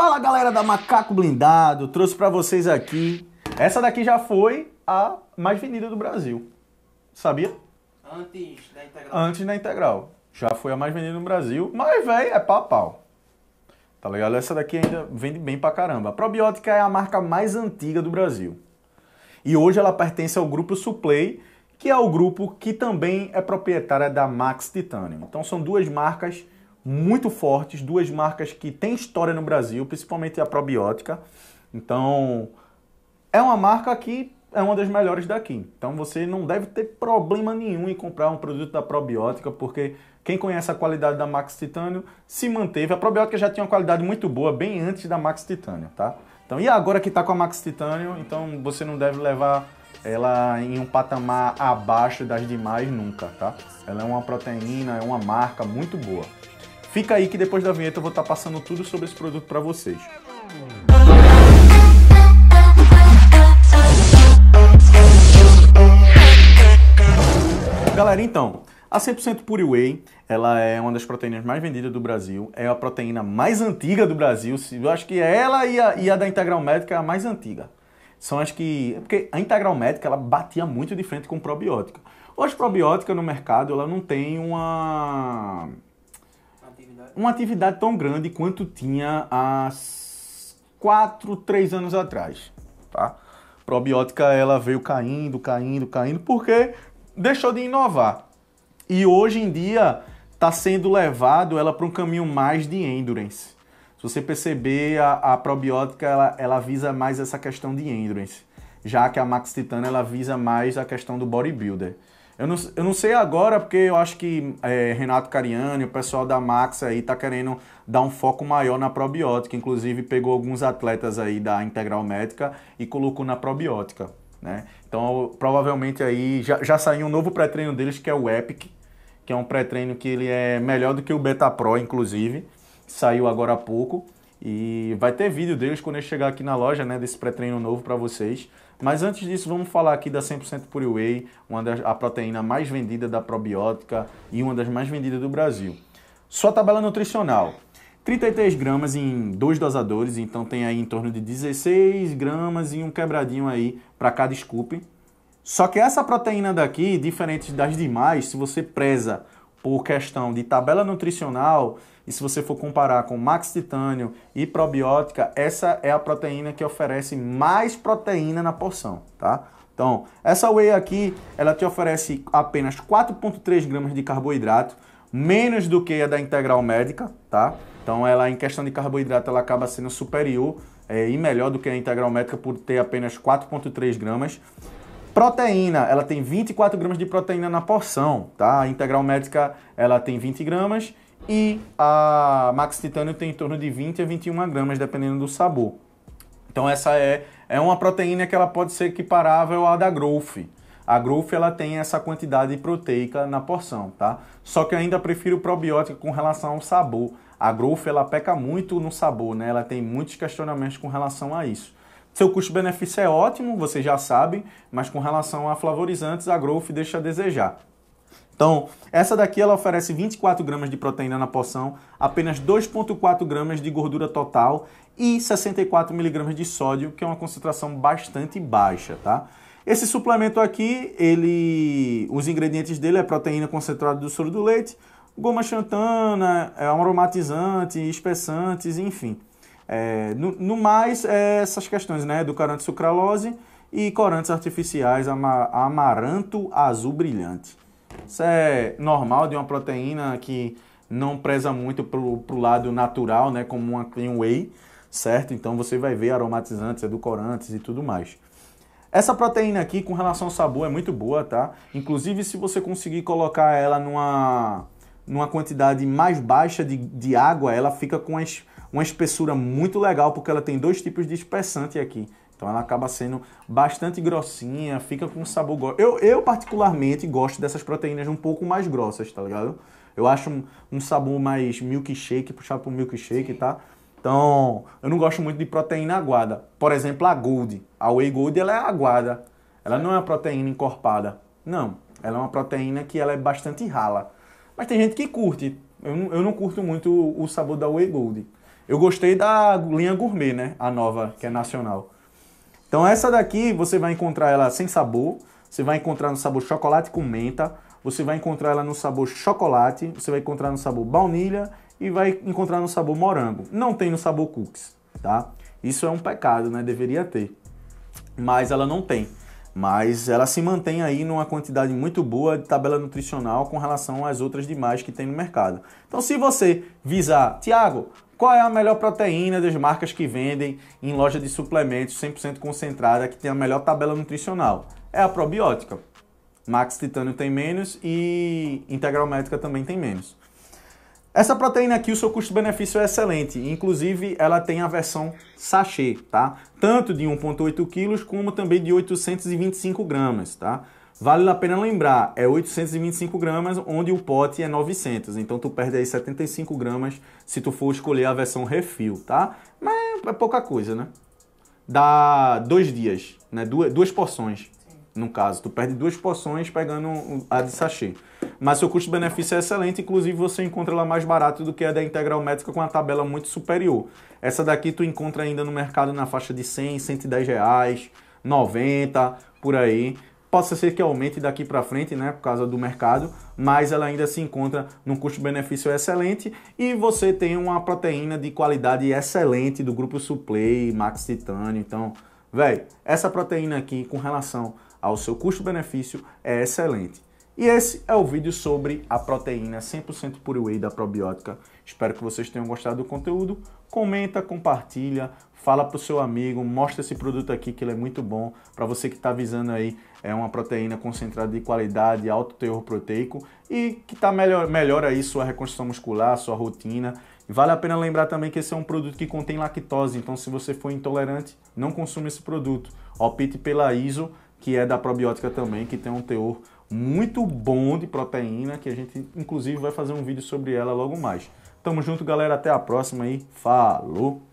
Fala galera da Macaco Blindado, trouxe para vocês aqui. Essa daqui já foi a mais vendida do Brasil. Sabia? Antes da integral. Antes da integral. Já foi a mais vendida no Brasil, mas velho, é pau pau. Tá legal Essa daqui ainda vende bem pra caramba. A probiótica é a marca mais antiga do Brasil. E hoje ela pertence ao grupo Suplay, que é o grupo que também é proprietária da Max Titanium. Então são duas marcas muito fortes, duas marcas que têm história no Brasil, principalmente a probiótica. Então, é uma marca que é uma das melhores daqui. Então você não deve ter problema nenhum em comprar um produto da probiótica, porque quem conhece a qualidade da Max Titânio se manteve. A probiótica já tinha uma qualidade muito boa bem antes da Max Titânio, tá? Então, e agora que está com a Max Titânio, então você não deve levar ela em um patamar abaixo das demais nunca, tá? Ela é uma proteína, é uma marca muito boa. Fica aí que depois da vinheta eu vou estar tá passando tudo sobre esse produto para vocês. Galera, então, a 100% Pure Whey, ela é uma das proteínas mais vendidas do Brasil, é a proteína mais antiga do Brasil, eu acho que ela e a, e a da Integral Médica é a mais antiga. São as que... É porque a Integral Médica, ela batia muito de frente com probiótica. Hoje, probiótica no mercado, ela não tem uma uma atividade tão grande quanto tinha há 4, 3 anos atrás, tá? Probiótica, ela veio caindo, caindo, caindo, porque deixou de inovar. E hoje em dia está sendo levado ela para um caminho mais de endurance. Se você perceber, a, a probiótica ela, ela visa mais essa questão de endurance, já que a Max Titana ela visa mais a questão do bodybuilder. Eu não, eu não sei agora, porque eu acho que é, Renato Cariani, o pessoal da Max aí tá querendo dar um foco maior na probiótica. Inclusive, pegou alguns atletas aí da Integral Médica e colocou na probiótica. Né? Então, provavelmente aí já, já saiu um novo pré-treino deles, que é o Epic, que é um pré-treino que ele é melhor do que o Beta Pro, inclusive. Saiu agora há pouco. E vai ter vídeo deles quando eu chegar aqui na loja, né, desse pré-treino novo para vocês. Mas antes disso, vamos falar aqui da 100% Pure Whey, uma das, a proteína mais vendida da probiótica e uma das mais vendidas do Brasil. Sua tabela nutricional. 33 gramas em dois dosadores, então tem aí em torno de 16 gramas e um quebradinho aí para cada scoop. Só que essa proteína daqui, diferente das demais, se você preza por questão de tabela nutricional, e se você for comparar com max titânio e probiótica, essa é a proteína que oferece mais proteína na porção, tá? Então, essa whey aqui, ela te oferece apenas 4.3 gramas de carboidrato, menos do que a da integral médica, tá? Então, ela em questão de carboidrato, ela acaba sendo superior é, e melhor do que a integral médica por ter apenas 4.3 gramas. Proteína, ela tem 24 gramas de proteína na porção, tá? A integral médica, ela tem 20 gramas e a Max Titânio tem em torno de 20 a 21 gramas, dependendo do sabor. Então essa é, é uma proteína que ela pode ser equiparável à da Growth. A Growth ela tem essa quantidade proteica na porção, tá? Só que eu ainda prefiro probiótica com relação ao sabor. A Growth ela peca muito no sabor, né? Ela tem muitos questionamentos com relação a isso. Seu custo-benefício é ótimo, vocês já sabem, mas com relação a flavorizantes, a Growth deixa a desejar. Então, essa daqui ela oferece 24 gramas de proteína na porção, apenas 2,4 gramas de gordura total e 64 miligramas de sódio, que é uma concentração bastante baixa, tá? Esse suplemento aqui, ele, os ingredientes dele é proteína concentrada do soro do leite, goma xantana, é, aromatizante, espessantes, enfim. É, no, no, mais, é essas questões, né? Edulcorante sucralose e corantes artificiais, ama, amaranto azul brilhante. Isso é normal de uma proteína que não preza muito para o lado natural, né, como uma clean whey, certo? Então você vai ver aromatizantes, edulcorantes e tudo mais. Essa proteína aqui, com relação ao sabor, é muito boa, tá? Inclusive, se você conseguir colocar ela numa, numa quantidade mais baixa de, de água, ela fica com uma espessura muito legal, porque ela tem dois tipos de espessante aqui. Então ela acaba sendo bastante grossinha, fica com um sabor... Eu, eu particularmente gosto dessas proteínas um pouco mais grossas, tá ligado? Eu acho um, um sabor mais milkshake, puxado pro milkshake, Sim. tá? Então, eu não gosto muito de proteína aguada. Por exemplo, a Gold. A Whey Gold, ela é aguada. Ela Sim. não é uma proteína encorpada. Não. Ela é uma proteína que ela é bastante rala. Mas tem gente que curte. Eu, eu não curto muito o sabor da Whey Gold. Eu gostei da linha gourmet, né? A nova, que é nacional. Então essa daqui você vai encontrar ela sem sabor, você vai encontrar no sabor chocolate com menta, você vai encontrar ela no sabor chocolate, você vai encontrar no sabor baunilha e vai encontrar no sabor morango. Não tem no sabor cookies, tá? Isso é um pecado, né? Deveria ter. Mas ela não tem. Mas ela se mantém aí numa quantidade muito boa de tabela nutricional com relação às outras demais que tem no mercado. Então, se você visar, Tiago, qual é a melhor proteína das marcas que vendem em loja de suplementos 100% concentrada que tem a melhor tabela nutricional? É a probiótica. Max Titânio tem menos e Integral Médica também tem menos. Essa proteína aqui, o seu custo-benefício é excelente. Inclusive, ela tem a versão sachê, tá? Tanto de 1,8 quilos como também de 825 gramas, tá? Vale a pena lembrar, é 825 gramas, onde o pote é 900. Então, tu perde aí 75 gramas se tu for escolher a versão refil, tá? Mas é pouca coisa, né? Dá dois dias, né? Duas, duas porções no caso. Tu perde duas poções pegando a de sachê. Mas seu custo-benefício é excelente, inclusive você encontra ela mais barato do que a da Integral Médica com a tabela muito superior. Essa daqui tu encontra ainda no mercado na faixa de 100, 110 reais, 90, por aí. Pode ser que aumente daqui para frente, né, por causa do mercado, mas ela ainda se encontra num custo-benefício excelente e você tem uma proteína de qualidade excelente do grupo Suplay, Max Titânio, então velho, essa proteína aqui com relação ao seu custo-benefício é excelente. E esse é o vídeo sobre a proteína 100% pure whey da probiótica. Espero que vocês tenham gostado do conteúdo. Comenta, compartilha, fala pro seu amigo, mostra esse produto aqui que ele é muito bom para você que está visando aí é uma proteína concentrada de qualidade, alto teor proteico e que está melhor melhora aí sua reconstrução muscular, sua rotina vale a pena lembrar também que esse é um produto que contém lactose, então se você for intolerante, não consuma esse produto. Opte pela ISO, que é da probiótica também, que tem um teor muito bom de proteína, que a gente inclusive vai fazer um vídeo sobre ela logo mais. Tamo junto, galera, até a próxima aí falou!